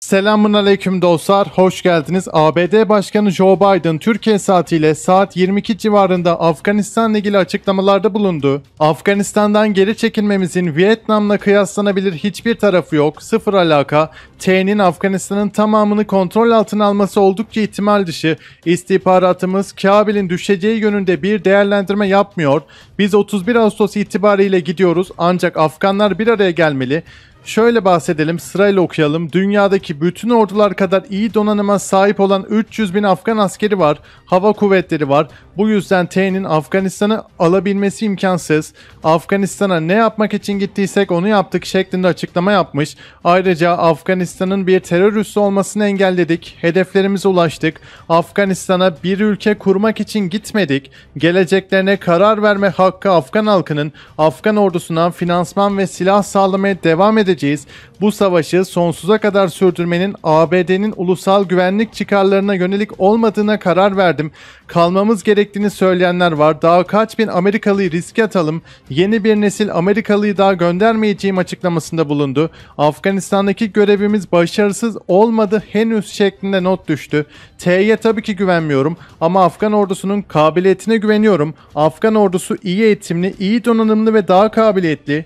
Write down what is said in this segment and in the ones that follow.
Selamun aleyküm dostlar, hoş geldiniz. ABD Başkanı Joe Biden Türkiye saatiyle saat 22 civarında Afganistan'la ilgili açıklamalarda bulundu. Afganistan'dan geri çekilmemizin Vietnam'la kıyaslanabilir hiçbir tarafı yok, sıfır alaka. T'nin Afganistan'ın tamamını kontrol altına alması oldukça ihtimal dışı. İstihbaratımız Kabil'in düşeceği yönünde bir değerlendirme yapmıyor. Biz 31 Ağustos itibariyle gidiyoruz ancak Afganlar bir araya gelmeli. Şöyle bahsedelim sırayla okuyalım. Dünyadaki bütün ordular kadar iyi donanıma sahip olan 300 bin Afgan askeri var. Hava kuvvetleri var. Bu yüzden T'nin Afganistan'ı alabilmesi imkansız. Afganistan'a ne yapmak için gittiysek onu yaptık şeklinde açıklama yapmış. Ayrıca Afganistan'ın bir terör üssü olmasını engelledik. Hedeflerimize ulaştık. Afganistan'a bir ülke kurmak için gitmedik. Geleceklerine karar verme hakkı Afgan halkının Afgan ordusuna finansman ve silah sağlamaya devam edecek edeceğiz. Bu savaşı sonsuza kadar sürdürmenin ABD'nin ulusal güvenlik çıkarlarına yönelik olmadığına karar verdim. Kalmamız gerektiğini söyleyenler var. Daha kaç bin Amerikalıyı riske atalım. Yeni bir nesil Amerikalıyı daha göndermeyeceğim açıklamasında bulundu. Afganistan'daki görevimiz başarısız olmadı henüz şeklinde not düştü. T'ye tabii ki güvenmiyorum ama Afgan ordusunun kabiliyetine güveniyorum. Afgan ordusu iyi eğitimli, iyi donanımlı ve daha kabiliyetli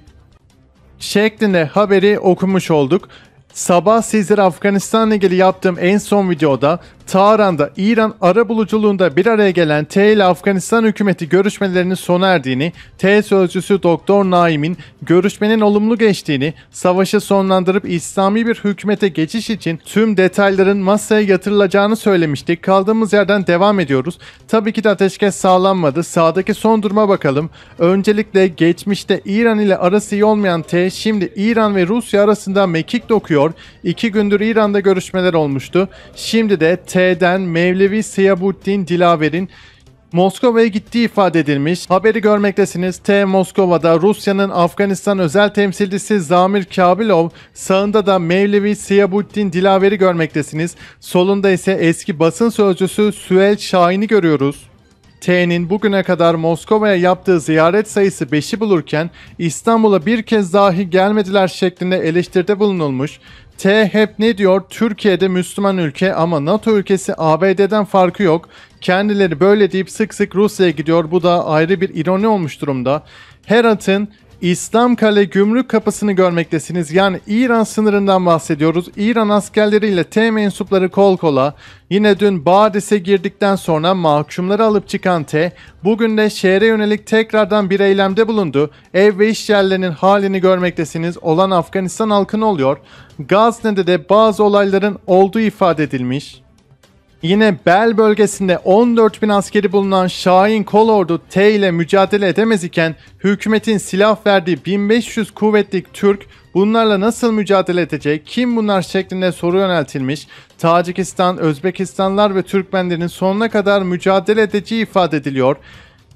şeklinde haberi okumuş olduk. Sabah sizlere Afganistan'la ilgili yaptığım en son videoda Tahran'da İran arabuluculuğunda bir araya gelen T ile Afganistan hükümeti görüşmelerinin sona erdiğini, T sözcüsü Doktor Naim'in görüşmenin olumlu geçtiğini, savaşı sonlandırıp İslami bir hükümete geçiş için tüm detayların masaya yatırılacağını söylemişti. Kaldığımız yerden devam ediyoruz. Tabii ki de ateşkes sağlanmadı. Sağdaki son duruma bakalım. Öncelikle geçmişte İran ile arası iyi olmayan T şimdi İran ve Rusya arasında mekik dokuyor. İki gündür İran'da görüşmeler olmuştu. Şimdi de T T'den Mevlevi Siyabuddin Dilaver'in Moskova'ya gittiği ifade edilmiş. Haberi görmektesiniz. T Moskova'da Rusya'nın Afganistan özel temsilcisi Zamir Kabilov, sağında da Mevlevi Siyabuddin Dilaver'i görmektesiniz. Solunda ise eski basın sözcüsü Süel Şahin'i görüyoruz. T'nin bugüne kadar Moskova'ya yaptığı ziyaret sayısı 5'i bulurken İstanbul'a bir kez dahi gelmediler şeklinde eleştirde bulunulmuş. T hep ne diyor? Türkiye'de Müslüman ülke ama NATO ülkesi ABD'den farkı yok. Kendileri böyle deyip sık sık Rusya'ya gidiyor. Bu da ayrı bir ironi olmuş durumda. Herat'ın kale gümrük kapısını görmektesiniz. Yani İran sınırından bahsediyoruz. İran askerleriyle T mensupları kol kola. Yine dün Badis'e girdikten sonra mahkumları alıp çıkan T, bugün de şehre yönelik tekrardan bir eylemde bulundu. Ev ve iş yerlerinin halini görmektesiniz. Olan Afganistan halkını oluyor. Gazne'de de bazı olayların olduğu ifade edilmiş. Yine Bel bölgesinde 14 bin askeri bulunan Şahin Kolordu T ile mücadele edemez iken hükümetin silah verdiği 1500 kuvvetlik Türk bunlarla nasıl mücadele edecek, kim bunlar şeklinde soru yöneltilmiş, Tacikistan, Özbekistanlar ve Türkmenlerin sonuna kadar mücadele edeceği ifade ediliyor.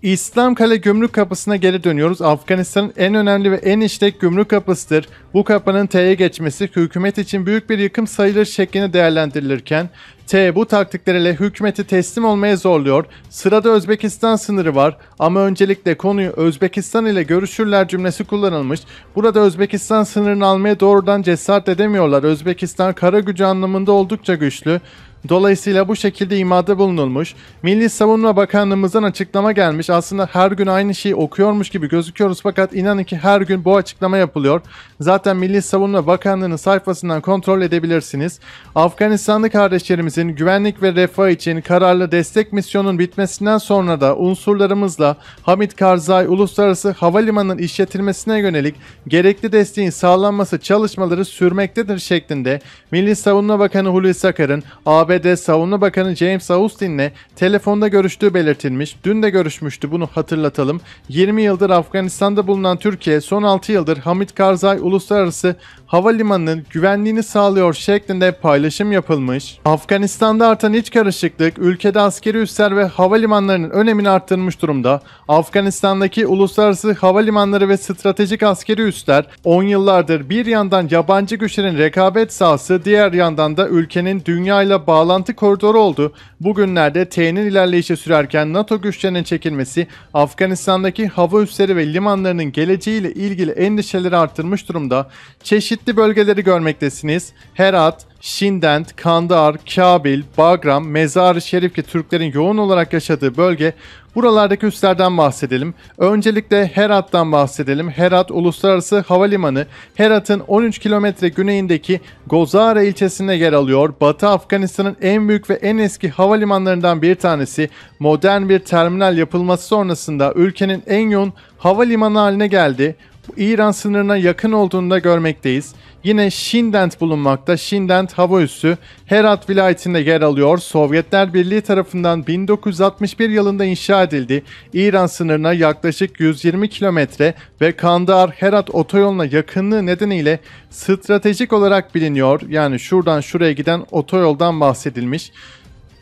İslam Kale Gümrük Kapısı'na geri dönüyoruz. Afganistan'ın en önemli ve en işlek gümrük kapısıdır. Bu kapının T'ye geçmesi hükümet için büyük bir yıkım sayılır şeklinde değerlendirilirken T bu taktikleriyle hükümeti teslim olmaya zorluyor. Sırada Özbekistan sınırı var ama öncelikle konuyu Özbekistan ile görüşürler cümlesi kullanılmış. Burada Özbekistan sınırını almaya doğrudan cesaret edemiyorlar. Özbekistan kara gücü anlamında oldukça güçlü. Dolayısıyla bu şekilde imada bulunulmuş. Milli Savunma Bakanlığımızdan açıklama gelmiş. Aslında her gün aynı şeyi okuyormuş gibi gözüküyoruz fakat inanın ki her gün bu açıklama yapılıyor. Zaten Milli Savunma Bakanlığı'nın sayfasından kontrol edebilirsiniz. Afganistanlı kardeşlerimiz ülkemizin güvenlik ve refah için kararlı destek misyonun bitmesinden sonra da unsurlarımızla Hamid Karzai Uluslararası Havalimanı'nın işletilmesine yönelik gerekli desteğin sağlanması çalışmaları sürmektedir şeklinde Milli Savunma Bakanı Hulusi Akar'ın ABD Savunma Bakanı James Austin'le telefonda görüştüğü belirtilmiş. Dün de görüşmüştü bunu hatırlatalım. 20 yıldır Afganistan'da bulunan Türkiye son 6 yıldır Hamid Karzai Uluslararası Havalimanı'nın güvenliğini sağlıyor şeklinde paylaşım yapılmış. Afganistan Afganistan'da artan iç karışıklık, ülkede askeri üsler ve havalimanlarının önemini arttırmış durumda. Afganistan'daki uluslararası havalimanları ve stratejik askeri üsler 10 yıllardır bir yandan yabancı güçlerin rekabet sahası, diğer yandan da ülkenin dünyayla bağlantı koridoru oldu. Bugünlerde T'nin ilerleyişi sürerken NATO güçlerinin çekilmesi, Afganistan'daki hava üsleri ve limanlarının geleceğiyle ilgili endişeleri arttırmış durumda. Çeşitli bölgeleri görmektesiniz. Herat, Şindent, Kandahar, Kabil, Bagram, Mezar-ı Şerif ki Türklerin yoğun olarak yaşadığı bölge Buralardaki üslerden bahsedelim. Öncelikle Herat'tan bahsedelim. Herat Uluslararası Havalimanı Herat'ın 13 kilometre güneyindeki Gozara ilçesinde yer alıyor. Batı Afganistan'ın en büyük ve en eski havalimanlarından bir tanesi. Modern bir terminal yapılması sonrasında ülkenin en yoğun havalimanı haline geldi. İran sınırına yakın olduğunu da görmekteyiz. Yine Shindent bulunmakta. Shindent hava üssü Herat vilayetinde yer alıyor. Sovyetler Birliği tarafından 1961 yılında inşa edildi. İran sınırına yaklaşık 120 kilometre ve Kandar Herat otoyoluna yakınlığı nedeniyle stratejik olarak biliniyor. Yani şuradan şuraya giden otoyoldan bahsedilmiş.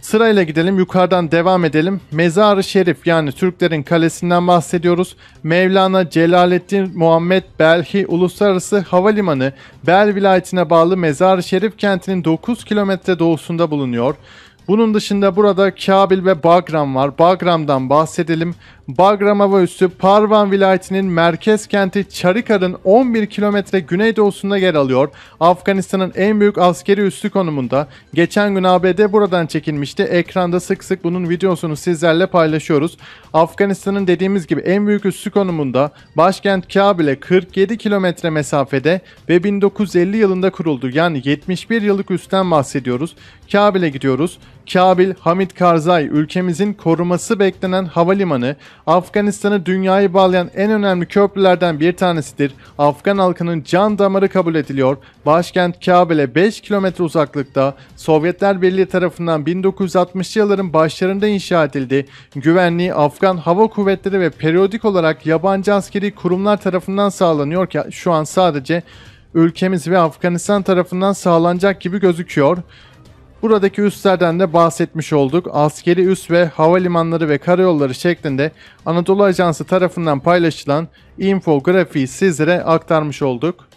Sırayla gidelim yukarıdan devam edelim. Mezarı Şerif yani Türklerin kalesinden bahsediyoruz. Mevlana Celaleddin Muhammed Belhi Uluslararası Havalimanı Bel vilayetine bağlı Mezarı Şerif kentinin 9 kilometre doğusunda bulunuyor. Bunun dışında burada Kabil ve Bagram var. Bagram'dan bahsedelim. Bagram Hava Üssü Parvan vilayetinin merkez kenti Çarikar'ın 11 kilometre güneydoğusunda yer alıyor. Afganistan'ın en büyük askeri üssü konumunda. Geçen gün ABD buradan çekilmişti. Ekranda sık sık bunun videosunu sizlerle paylaşıyoruz. Afganistan'ın dediğimiz gibi en büyük üssü konumunda. Başkent Kabil'e 47 kilometre mesafede ve 1950 yılında kuruldu. Yani 71 yıllık üstten bahsediyoruz. Kabil'e gidiyoruz. Kabil, Hamid Karzai ülkemizin koruması beklenen havalimanı Afganistan'ı dünyayı bağlayan en önemli köprülerden bir tanesidir. Afgan halkının can damarı kabul ediliyor. Başkent Kabil'e 5 kilometre uzaklıkta Sovyetler Birliği tarafından 1960'lı yılların başlarında inşa edildi. Güvenliği Afgan Hava Kuvvetleri ve periyodik olarak yabancı askeri kurumlar tarafından sağlanıyor ki şu an sadece ülkemiz ve Afganistan tarafından sağlanacak gibi gözüküyor. Buradaki üslerden de bahsetmiş olduk. Askeri üs ve havalimanları ve karayolları şeklinde Anadolu Ajansı tarafından paylaşılan infografiyi sizlere aktarmış olduk.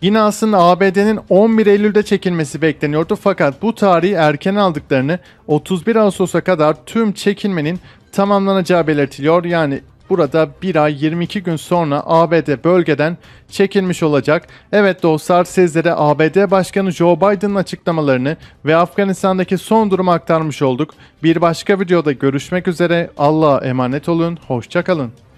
Yine aslında ABD'nin 11 Eylül'de çekilmesi bekleniyordu fakat bu tarihi erken aldıklarını 31 Ağustos'a kadar tüm çekilmenin tamamlanacağı belirtiliyor. Yani burada bir ay 22 gün sonra ABD bölgeden çekilmiş olacak. Evet dostlar sizlere ABD Başkanı Joe Biden'ın açıklamalarını ve Afganistan'daki son durumu aktarmış olduk. Bir başka videoda görüşmek üzere. Allah'a emanet olun. Hoşçakalın.